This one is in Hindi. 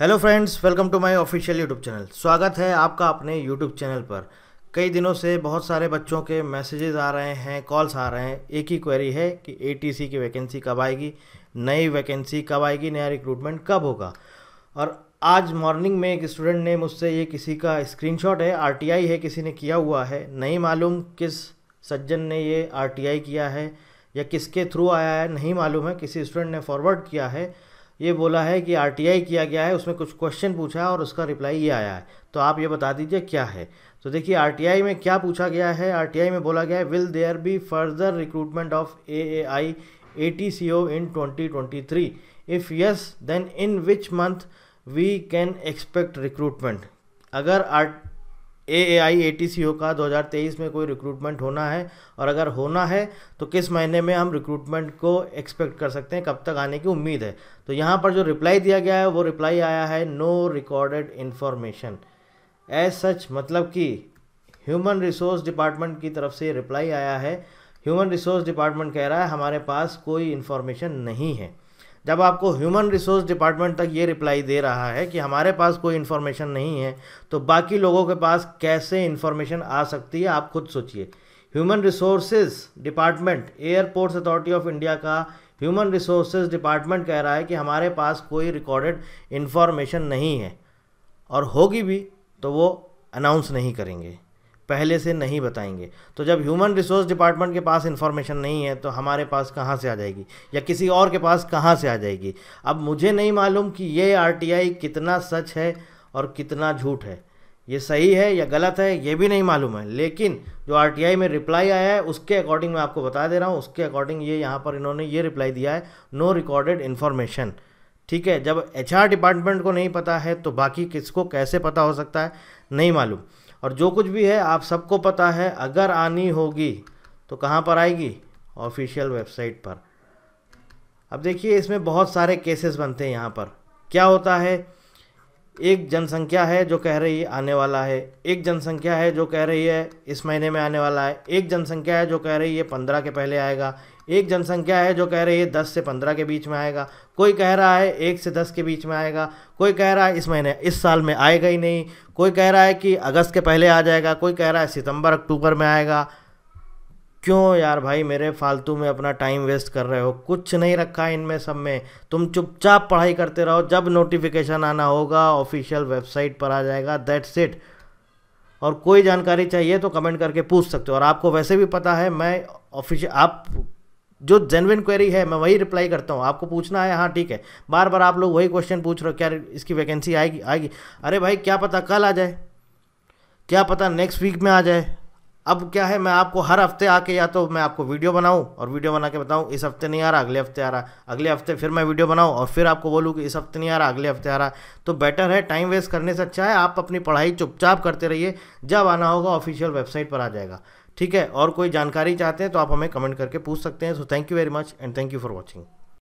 hello friends welcome to my official YouTube channel स्वागत है आपका अपने यूट्यूब चैनल पर कई दिनों से बहुत सारे बच्चों के मैसेजेस आ रहे हैं कॉल्स आ रहे हैं एक ही क्वेरी है कि एटीसी की वैकेंसी कब आएगी नई वैकेंसी कब आएगी नया रिक्रूटमेंट कब होगा और आज मॉर्निंग में एक स्टूडेंट ने मुझसे ये किसी का स्क्रीन है आर है किसी ने किया हुआ है नहीं मालूम किस सज्जन ने ये आर किया है या किसके थ्रू आया है नहीं मालूम है किसी स्टूडेंट ने फॉरवर्ड किया है ये बोला है कि आर किया गया है उसमें कुछ क्वेश्चन पूछा है और उसका रिप्लाई ये आया है तो आप ये बता दीजिए क्या है तो देखिए आर में क्या पूछा गया है आर में बोला गया है will there be further recruitment of A A I A T C O in twenty twenty three if yes then in which month we can expect recruitment अगर आर A A I A T C O का 2023 में कोई रिक्रूटमेंट होना है और अगर होना है तो किस महीने में हम रिक्रूटमेंट को एक्सपेक्ट कर सकते हैं कब तक आने की उम्मीद है तो यहाँ पर जो रिप्लाई दिया गया है वो रिप्लाई आया है no recorded information as such मतलब कि ह्यूमन रिसोर्स डिपार्टमेंट की तरफ से रिप्लाई आया है ह्यूमन रिसोर्स डिपार्टमेंट कह रहा है हमारे पास कोई इन्फॉर्मेशन नहीं है जब आपको ह्यूमन रिसोर्स डिपार्टमेंट तक ये रिप्लाई दे रहा है कि हमारे पास कोई इन्फॉर्मेशन नहीं है तो बाकी लोगों के पास कैसे इन्फॉर्मेशन आ सकती है आप खुद सोचिए human resources department Airports Authority of India का ह्यूमन रिसोर्सेज डिपार्टमेंट कह रहा है कि हमारे पास कोई रिकॉर्डेड इन्फॉर्मेशन नहीं है और होगी भी तो वो अनाउंस नहीं करेंगे पहले से नहीं बताएंगे तो जब ह्यूमन रिसोर्स डिपार्टमेंट के पास इन्फॉर्मेशन नहीं है तो हमारे पास कहाँ से आ जाएगी या किसी और के पास कहाँ से आ जाएगी अब मुझे नहीं मालूम कि ये आर कितना सच है और कितना झूठ है ये सही है या गलत है ये भी नहीं मालूम है लेकिन जो आर में रिप्लाई आया है उसके अकॉर्डिंग मैं आपको बता दे रहा हूँ उसके अकॉर्डिंग ये यहाँ पर इन्होंने ये रिप्लाई दिया है नो रिकॉर्डेड इन्फॉर्मेशन ठीक है जब एच डिपार्टमेंट को नहीं पता है तो बाकी किसको कैसे पता हो सकता है नहीं मालूम और जो कुछ भी है आप सबको पता है अगर आनी होगी तो कहाँ पर आएगी ऑफिशियल वेबसाइट पर अब देखिए इसमें बहुत सारे केसेस बनते हैं यहाँ पर क्या होता है एक जनसंख्या है जो कह रही है आने वाला है एक जनसंख्या है जो कह रही है इस महीने में आने वाला है एक जनसंख्या है जो कह रही है पंद्रह के पहले आएगा एक जनसंख्या है जो कह रही है दस से पंद्रह के बीच में आएगा कोई कह रहा है एक से दस के बीच में आएगा कोई कह रहा है इस महीने इस साल में आएगा ही नहीं कोई कह रहा है कि अगस्त के पहले आ जाएगा कोई कह रहा है सितंबर अक्टूबर में आएगा क्यों यार भाई मेरे फालतू में अपना टाइम वेस्ट कर रहे हो कुछ नहीं रखा है इनमें सब में तुम चुपचाप पढ़ाई करते रहो जब नोटिफिकेशन आना होगा ऑफिशियल वेबसाइट पर आ जाएगा दैट्स इट और कोई जानकारी चाहिए तो कमेंट करके पूछ सकते हो और आपको वैसे भी पता है मैं ऑफिशियल आप जो जेनविन क्वेरी है मैं वही रिप्लाई करता हूँ आपको पूछना है हाँ ठीक है बार बार आप लोग वही क्वेश्चन पूछ रहे हो क्या इसकी वैकेंसी आएगी आएगी अरे भाई क्या पता कल आ जाए क्या पता नेक्स्ट वीक में आ जाए अब क्या है मैं आपको हर हफ्ते आके या तो मैं आपको वीडियो बनाऊँ और वीडियो बना के बताऊँ इस हफ्ते नहीं आ रहा अगले हफ्ते आ रहा अगले हफ्ते फिर मैं वीडियो बनाऊँ और फिर आपको बोलूँ कि इस हफ्ते नहीं आ रहा अगले हफ्ते आ रहा तो बेटर है टाइम वेस्ट करने से अच्छा है आप अपनी पढ़ाई चुपचाप करते रहिए जब आना होगा ऑफिशियल वेबसाइट पर आ जाएगा ठीक है और कोई जानकारी चाहते हैं तो आप हमें कमेंट करके पूछ सकते हैं so thank you very much and thank you for watching